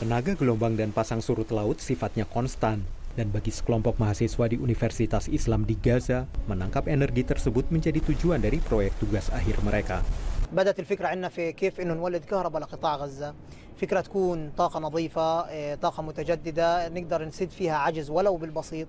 Tenaga gelombang dan pasang surut laut sifatnya konstan, dan bagi sekelompok mahasiswa di Universitas Islam di Gaza, menangkap energi tersebut menjadi tujuan dari proyek tugas akhir mereka. بدأت الفكرة عندنا في كيف نولد كهرباء لقطاع غزة فكرة تكون طاقة نظيفة طاقة متجددة نقدر نسد فيها عجز ولو بالبسيط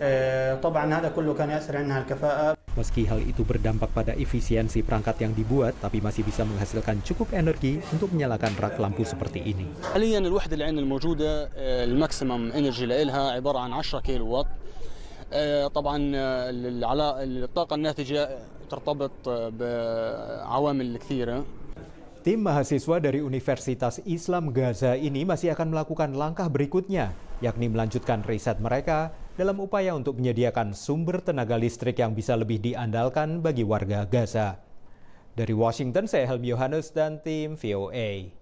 Eh, Meski hal itu berdampak pada efisiensi perangkat yang dibuat, tapi masih bisa menghasilkan cukup energi untuk menyalakan rak lampu seperti ini. 10 طبعا ترتبط بعوامل Tim mahasiswa dari Universitas Islam Gaza ini masih akan melakukan langkah berikutnya, yakni melanjutkan riset mereka dalam upaya untuk menyediakan sumber tenaga listrik yang bisa lebih diandalkan bagi warga Gaza. Dari Washington, saya Helmi Yohanes dan tim VOA.